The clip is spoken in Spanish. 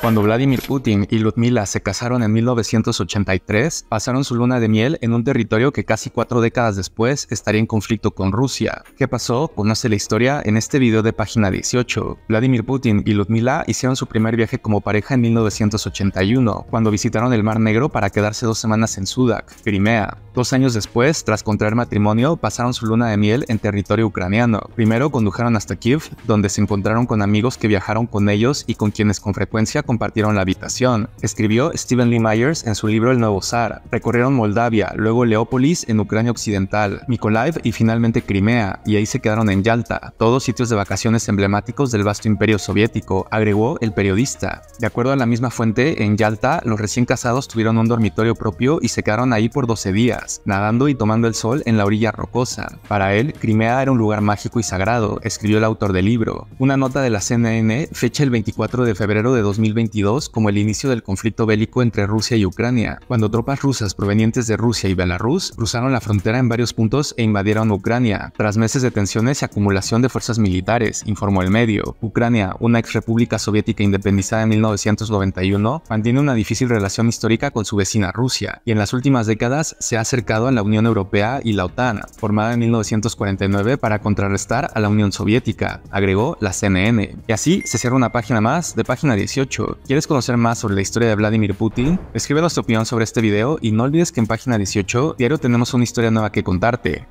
Cuando Vladimir Putin y Ludmila se casaron en 1983, pasaron su luna de miel en un territorio que casi cuatro décadas después estaría en conflicto con Rusia. ¿Qué pasó? Conoce la historia en este video de página 18. Vladimir Putin y Ludmila hicieron su primer viaje como pareja en 1981, cuando visitaron el Mar Negro para quedarse dos semanas en Sudak, Crimea. Dos años después, tras contraer matrimonio, pasaron su luna de miel en territorio ucraniano. Primero condujeron hasta Kiev, donde se encontraron con amigos que viajaron con ellos y con quienes con frecuencia compartieron la habitación. Escribió Stephen Lee Myers en su libro El Nuevo Zar. Recorrieron Moldavia, luego Leópolis en Ucrania Occidental, Mykolaiv y finalmente Crimea, y ahí se quedaron en Yalta, todos sitios de vacaciones emblemáticos del vasto imperio soviético, agregó el periodista. De acuerdo a la misma fuente, en Yalta, los recién casados tuvieron un dormitorio propio y se quedaron ahí por 12 días nadando y tomando el sol en la orilla rocosa. Para él, Crimea era un lugar mágico y sagrado, escribió el autor del libro. Una nota de la CNN fecha el 24 de febrero de 2022 como el inicio del conflicto bélico entre Rusia y Ucrania, cuando tropas rusas provenientes de Rusia y Belarus cruzaron la frontera en varios puntos e invadieron Ucrania, tras meses de tensiones y acumulación de fuerzas militares, informó el medio. Ucrania, una ex república soviética independizada en 1991, mantiene una difícil relación histórica con su vecina Rusia, y en las últimas décadas se ha cercado a la Unión Europea y la OTAN, formada en 1949 para contrarrestar a la Unión Soviética, agregó la CNN. Y así se cierra una página más de página 18. ¿Quieres conocer más sobre la historia de Vladimir Putin? Escríbenos tu opinión sobre este video y no olvides que en página 18 diario tenemos una historia nueva que contarte.